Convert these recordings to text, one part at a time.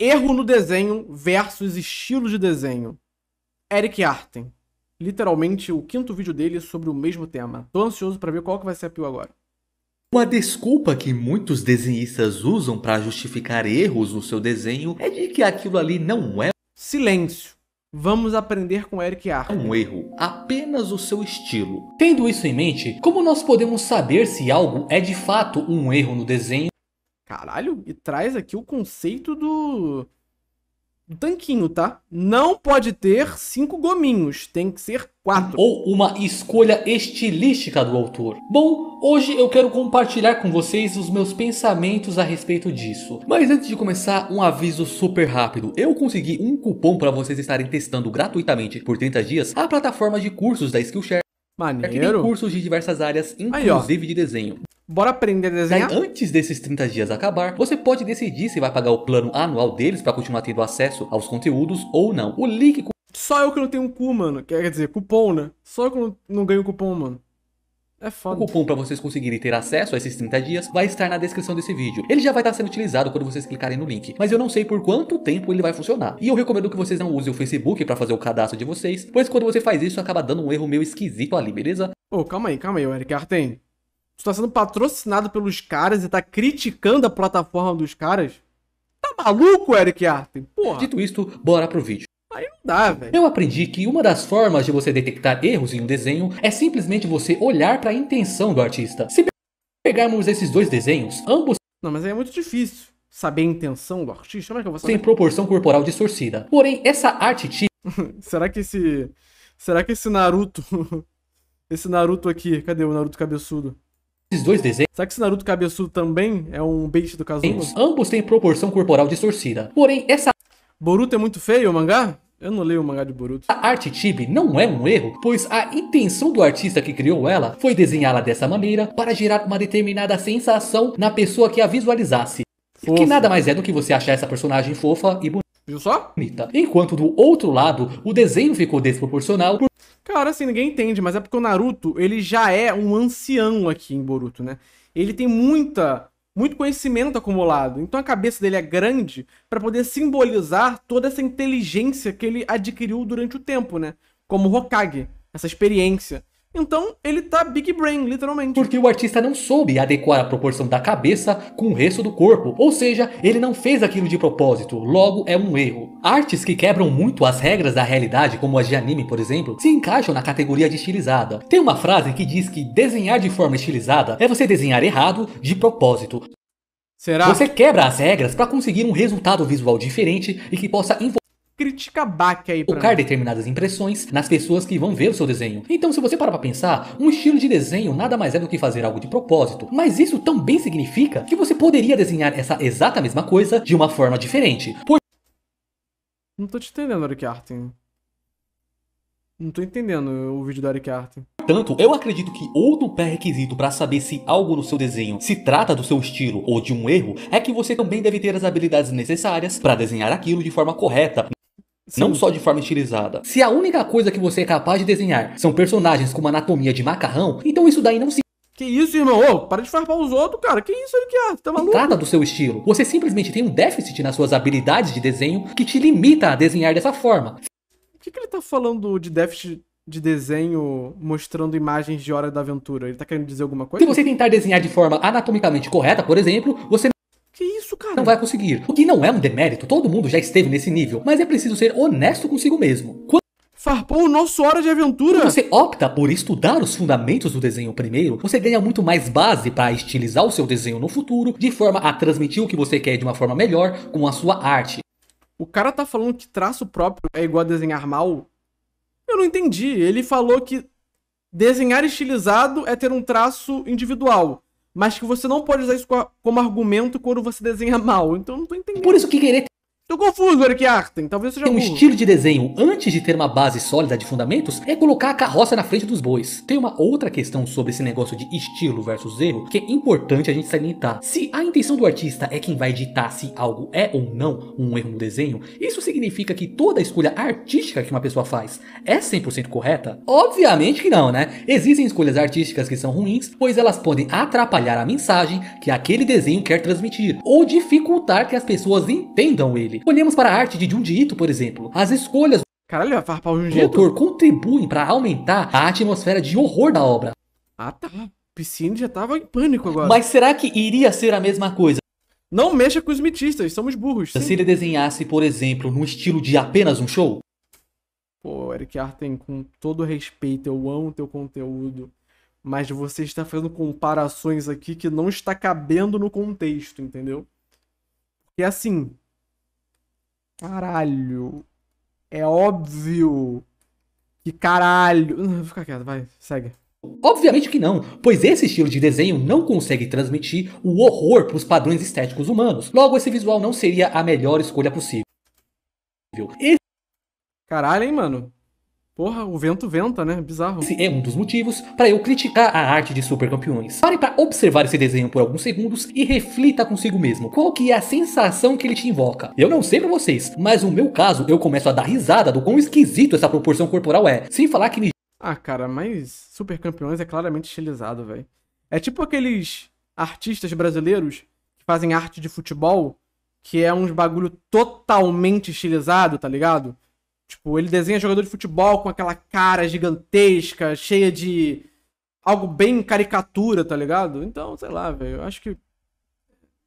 Erro no desenho versus estilo de desenho. Eric Arten. Literalmente o quinto vídeo dele sobre o mesmo tema. Tô ansioso para ver qual que vai ser a pior agora. Uma desculpa que muitos desenhistas usam para justificar erros no seu desenho é de que aquilo ali não é silêncio. Vamos aprender com Eric Arten. Um erro, apenas o seu estilo. Tendo isso em mente, como nós podemos saber se algo é de fato um erro no desenho? caralho, e traz aqui o conceito do... do tanquinho, tá? Não pode ter cinco gominhos, tem que ser quatro. Ou uma escolha estilística do autor. Bom, hoje eu quero compartilhar com vocês os meus pensamentos a respeito disso. Mas antes de começar, um aviso super rápido. Eu consegui um cupom para vocês estarem testando gratuitamente por 30 dias a plataforma de cursos da Skillshare. Maneiro. É que tem cursos de diversas áreas, inclusive Aí, de desenho. Bora aprender a desenhar? Daí, antes desses 30 dias acabar, você pode decidir se vai pagar o plano anual deles para continuar tendo acesso aos conteúdos ou não. O link só eu que não tenho um cu, mano. Quer dizer, cupom, né? Só eu que não, ganho cupom, mano. É foda. O cupom para vocês conseguirem ter acesso a esses 30 dias vai estar na descrição desse vídeo. Ele já vai estar sendo utilizado quando vocês clicarem no link, mas eu não sei por quanto tempo ele vai funcionar. E eu recomendo que vocês não usem o Facebook para fazer o cadastro de vocês, pois quando você faz isso acaba dando um erro meio esquisito ali, beleza? Ô, oh, calma aí, calma aí, Eric Arten tu tá sendo patrocinado pelos caras e tá criticando a plataforma dos caras? Tá maluco, Eric Arten? Porra. Dito isto, bora pro vídeo. Aí não dá, velho. Eu aprendi que uma das formas de você detectar erros em um desenho é simplesmente você olhar para a intenção do artista. Se pegarmos esses dois desenhos, ambos. Não, mas aí é muito difícil. Saber a intenção do artista, como é que eu vou saber? Tem proporção corporal distorcida. Porém, essa arte típica. Será que esse. Será que esse Naruto. esse Naruto aqui. Cadê o Naruto cabeçudo? Esses dois desenhos. Será que esse Naruto cabeçudo também é um beijo do Kazuma? Ambos têm proporção corporal distorcida. Porém, essa. Boruto é muito feio o mangá? Eu não leio o mangá de Boruto. A arte chibi não é um erro, pois a intenção do artista que criou ela foi desenhá-la dessa maneira para gerar uma determinada sensação na pessoa que a visualizasse. Fofa. Que nada mais é do que você achar essa personagem fofa e bonita. Viu só? Enquanto do outro lado, o desenho ficou desproporcional. Por... Cara, assim, ninguém entende, mas é porque o Naruto, ele já é um ancião aqui em Boruto, né? Ele tem muita muito conhecimento acumulado. Então a cabeça dele é grande para poder simbolizar toda essa inteligência que ele adquiriu durante o tempo, né? Como Hokage, essa experiência. Então ele tá big brain, literalmente. Porque o artista não soube adequar a proporção da cabeça com o resto do corpo, ou seja, ele não fez aquilo de propósito, logo é um erro. Artes que quebram muito as regras da realidade, como as de anime, por exemplo, se encaixam na categoria de estilizada. Tem uma frase que diz que desenhar de forma estilizada é você desenhar errado de propósito. Será? Você quebra as regras para conseguir um resultado visual diferente e que possa envolver crítica back aí Tocar determinadas impressões nas pessoas que vão ver o seu desenho. Então, se você parar pra pensar, um estilo de desenho nada mais é do que fazer algo de propósito. Mas isso também significa que você poderia desenhar essa exata mesma coisa de uma forma diferente. Por... Não tô te entendendo, Eric Artin. Não tô entendendo o vídeo da Eric Artin. Portanto, eu acredito que outro pré-requisito para saber se algo no seu desenho se trata do seu estilo ou de um erro é que você também deve ter as habilidades necessárias para desenhar aquilo de forma correta. Sim. Não só de forma estilizada. Se a única coisa que você é capaz de desenhar são personagens com uma anatomia de macarrão, então isso daí não se que isso, irmão? Ô, para de farpar os outros, cara. Que isso, ele que é? Tá maluco? Trata do seu estilo. Você simplesmente tem um déficit nas suas habilidades de desenho que te limita a desenhar dessa forma. O que, que ele tá falando de déficit de desenho mostrando imagens de Hora da Aventura? Ele tá querendo dizer alguma coisa? Se você tentar desenhar de forma anatomicamente correta, por exemplo, você cara. Não vai conseguir. O que não é um demérito, todo mundo já esteve nesse nível, mas é preciso ser honesto consigo mesmo. Quando Farpou o nosso Hora de Aventura! Quando você opta por estudar os fundamentos do desenho primeiro, você ganha muito mais base para estilizar o seu desenho no futuro, de forma a transmitir o que você quer de uma forma melhor com a sua arte. O cara tá falando que traço próprio é igual a desenhar mal? Eu não entendi. Ele falou que desenhar estilizado é ter um traço individual mas que você não pode usar isso como argumento quando você desenha mal. Então eu não tô entendendo. Por isso que querer Tô confuso, Eric Arten. Talvez seja Tem um burro. estilo de desenho, antes de ter uma base sólida de fundamentos, é colocar a carroça na frente dos bois. Tem uma outra questão sobre esse negócio de estilo versus erro que é importante a gente salientar. Se a intenção do artista é quem vai ditar se algo é ou não um erro no desenho, isso significa que toda escolha artística que uma pessoa faz é 100% correta? Obviamente que não, né? Existem escolhas artísticas que são ruins, pois elas podem atrapalhar a mensagem que aquele desenho quer transmitir ou dificultar que as pessoas entendam ele dele. Olhemos para a arte de Junji Ito, por exemplo. As escolhas Caralho, vai farpar o Junji Ito? autor contribuem para aumentar a atmosfera de horror da obra. Ah, tá. Piscine já tava em pânico agora. Mas será que iria ser a mesma coisa Não mexa com os mitistas, somos burros. se ele desenhasse, por exemplo, no estilo de apenas um show? Pô, Eric Arten, com todo respeito, eu amo teu conteúdo, mas você está fazendo comparações aqui que não está cabendo no contexto, entendeu? Porque assim, Caralho. É óbvio. Que caralho. Fica quieto, vai, segue. Obviamente que não, pois esse estilo de desenho não consegue transmitir o horror para os padrões estéticos humanos. Logo, esse visual não seria a melhor escolha possível. Esse... Caralho, hein, mano? Porra, o vento venta, né? Bizarro. Esse é um dos motivos para eu criticar a arte de Super Campeões. Pare para observar esse desenho por alguns segundos e reflita consigo mesmo. Qual que é a sensação que ele te invoca? Eu não sei para vocês, mas no meu caso eu começo a dar risada do quão esquisito essa proporção corporal é. Sem falar que me... Ah, cara, mas Super Campeões é claramente estilizado, velho. É tipo aqueles artistas brasileiros que fazem arte de futebol, que é uns bagulho totalmente estilizado, tá ligado? Tipo, ele desenha jogador de futebol com aquela cara gigantesca, cheia de. algo bem caricatura, tá ligado? Então, sei lá, velho. Eu acho que.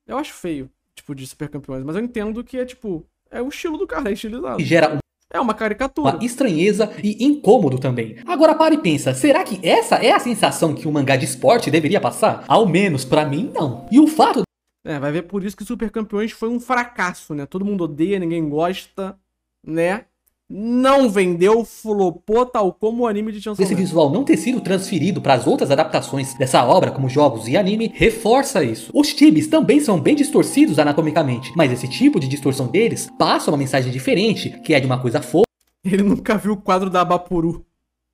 Eu acho feio, tipo, de super campeões, mas eu entendo que é, tipo. É o estilo do cara, é estilizado. E gera é uma caricatura. Uma estranheza e incômodo também. Agora para e pensa, será que essa é a sensação que o um mangá de esporte deveria passar? Ao menos para mim não. E o fato É, vai ver por isso que Super Campeões foi um fracasso, né? Todo mundo odeia, ninguém gosta, né? não vendeu, flopou, tal como o anime de Chainsaw Man. Esse visual não ter sido transferido para as outras adaptações dessa obra, como jogos e anime, reforça isso. Os times também são bem distorcidos anatomicamente, mas esse tipo de distorção deles passa uma mensagem diferente, que é de uma coisa fofa. Ele nunca viu o quadro da Abapuru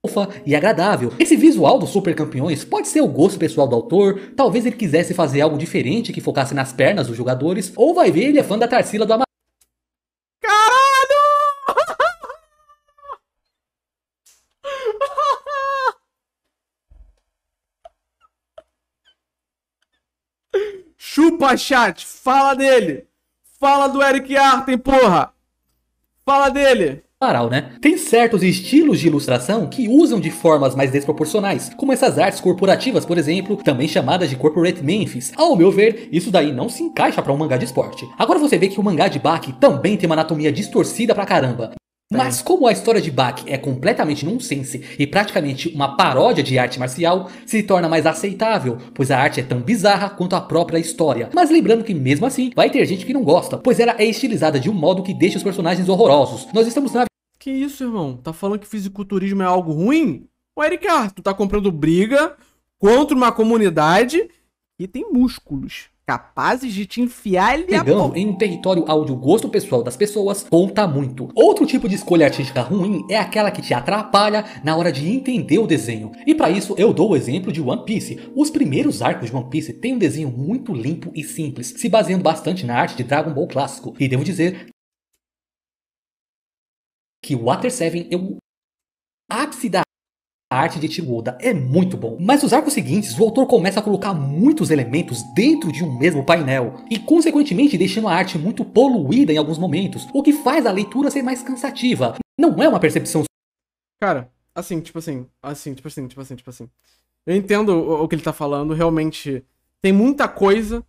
fofa e agradável. Esse visual dos super campeões pode ser o gosto pessoal do autor, talvez ele quisesse fazer algo diferente que focasse nas pernas dos jogadores, ou vai ver ele é fã da Tarsila do Amaral. chat. Fala dele. Fala do Eric Arten, porra. Fala dele. Varal, né? Tem certos estilos de ilustração que usam de formas mais desproporcionais, como essas artes corporativas, por exemplo, também chamadas de corporate memphis. Ao meu ver, isso daí não se encaixa para um mangá de esporte. Agora você vê que o mangá de Baki também tem uma anatomia distorcida pra caramba. Mas como a história de Bach é completamente nonsense e praticamente uma paródia de arte marcial, se torna mais aceitável, pois a arte é tão bizarra quanto a própria história. Mas lembrando que mesmo assim, vai ter gente que não gosta, pois ela é estilizada de um modo que deixa os personagens horrorosos. Nós estamos na... Que isso, irmão? Tá falando que fisiculturismo é algo ruim? Ô, Eric tu tá comprando briga contra uma comunidade que tem músculos capazes de te enfiar ele a... em um território onde o gosto pessoal das pessoas conta muito. Outro tipo de escolha artística ruim é aquela que te atrapalha na hora de entender o desenho. E para isso eu dou o exemplo de One Piece. Os primeiros arcos de One Piece têm um desenho muito limpo e simples, se baseando bastante na arte de Dragon Ball clássico. E devo dizer que Water 7 é o ápice da a arte de Chigoda é muito bom, mas nos arcos seguintes o autor começa a colocar muitos elementos dentro de um mesmo painel e consequentemente deixando a arte muito poluída em alguns momentos, o que faz a leitura ser mais cansativa. Não é uma percepção Cara, assim, tipo assim, assim, tipo assim, tipo assim, tipo assim. Eu entendo o, o que ele tá falando, realmente tem muita coisa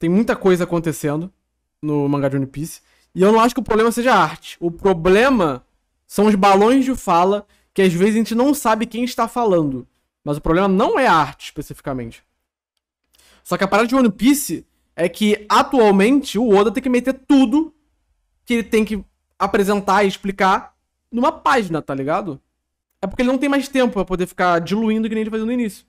tem muita coisa acontecendo no mangá de One Piece, e eu não acho que o problema seja a arte. O problema são os balões de fala que às vezes a gente não sabe quem está falando. Mas o problema não é a arte especificamente. Só que a parada de One Piece é que atualmente o Oda tem que meter tudo que ele tem que apresentar e explicar numa página, tá ligado? É porque ele não tem mais tempo para poder ficar diluindo que nem ele fazia no início.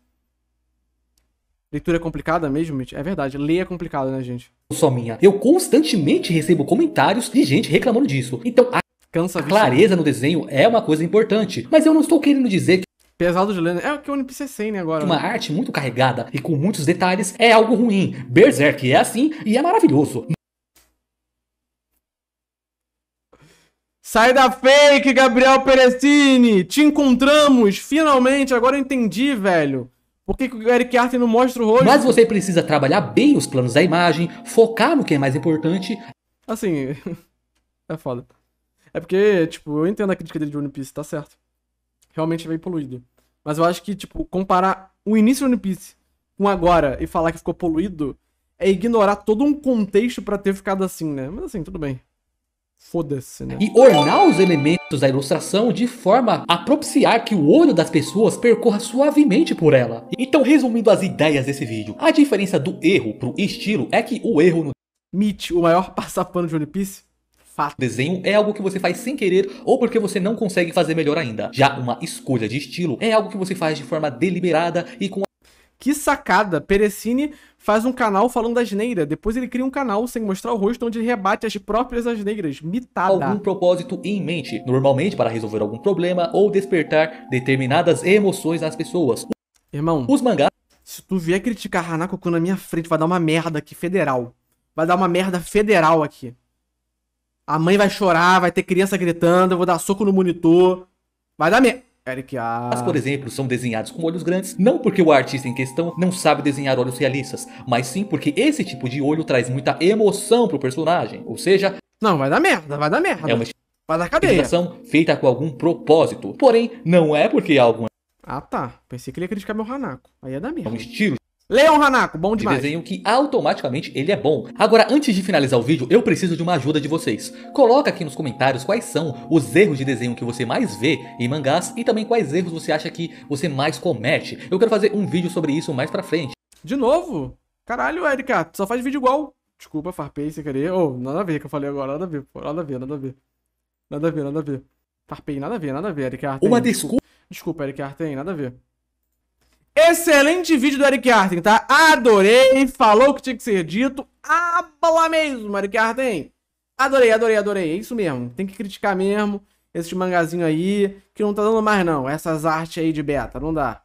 Leitura é complicada mesmo, Mitch? É verdade, ler é complicado, né, gente? Só minha. Eu constantemente recebo comentários de gente reclamando disso. Então, a Cansa a clareza no desenho é uma coisa importante, mas eu não estou querendo dizer que Pesado de lenda. Né? É o que o NPC tem, é né, agora. Uma né? arte muito carregada e com muitos detalhes é algo ruim. Berserk é assim e é maravilhoso. Sai da fake, Gabriel Perestini! Te encontramos! Finalmente! Agora eu entendi, velho. Por que, o Eric Arthur não mostra o rosto? Mas você precisa trabalhar bem os planos da imagem, focar no que é mais importante. Assim, é foda. É porque, tipo, eu entendo a crítica dele de One Piece, tá certo. Realmente é bem poluído. Mas eu acho que, tipo, comparar o início do One Piece com agora e falar que ficou poluído é ignorar todo um contexto para ter ficado assim, né? Mas assim, tudo bem. Foda-se, né? E ornar os elementos da ilustração de forma a propiciar que o olho das pessoas percorra suavemente por ela. Então, resumindo as ideias desse vídeo, a diferença do erro pro estilo é que o erro no. Meet, o maior passapano de One Piece, fato. Desenho é algo que você faz sem querer ou porque você não consegue fazer melhor ainda. Já uma escolha de estilo é algo que você faz de forma deliberada e com que sacada! Perecine faz um canal falando asneira, depois ele cria um canal sem mostrar o rosto onde ele rebate as próprias asneiras, mitada. Algum propósito em mente, normalmente para resolver algum problema ou despertar determinadas emoções nas pessoas. Irmão, os mangás... Se tu vier criticar Hanako na minha frente, vai dar uma merda aqui, federal. Vai dar uma merda federal aqui. A mãe vai chorar, vai ter criança gritando, eu vou dar soco no monitor. Vai dar merda. Eric A. Ah. Mas, por exemplo, são desenhados com olhos grandes, não porque o artista em questão não sabe desenhar olhos realistas, mas sim porque esse tipo de olho traz muita emoção pro personagem. Ou seja. Não, vai dar merda, vai dar merda. É uma vai dar cadeia. feita com algum propósito. Porém, não é porque é algo. Ah tá, pensei que ele ia criticar meu ranaco, Aí é da merda. É um estilo Leon Hanako, bom demais. De desenho que automaticamente ele é bom. Agora, antes de finalizar o vídeo, eu preciso de uma ajuda de vocês. Coloca aqui nos comentários quais são os erros de desenho que você mais vê em mangás e também quais erros você acha que você mais comete. Eu quero fazer um vídeo sobre isso mais pra frente. De novo? Caralho, Erika, só faz vídeo igual. Desculpa, farpei sem querer. Oh, nada a ver que eu falei agora, nada a ver, pô. Nada a ver, nada a ver. Nada a ver, nada a ver. Farpei, nada a ver, nada a ver, Erika. Uma desculpa. Desculpa, Erika, tem nada a ver. Excelente vídeo do Eric Arten, tá? Adorei, falou o que tinha que ser dito. Abla mesmo, Eric Arten. Adorei, adorei, adorei. É isso mesmo. Tem que criticar mesmo esse mangazinho aí, que não tá dando mais não. Essas artes aí de beta, não dá.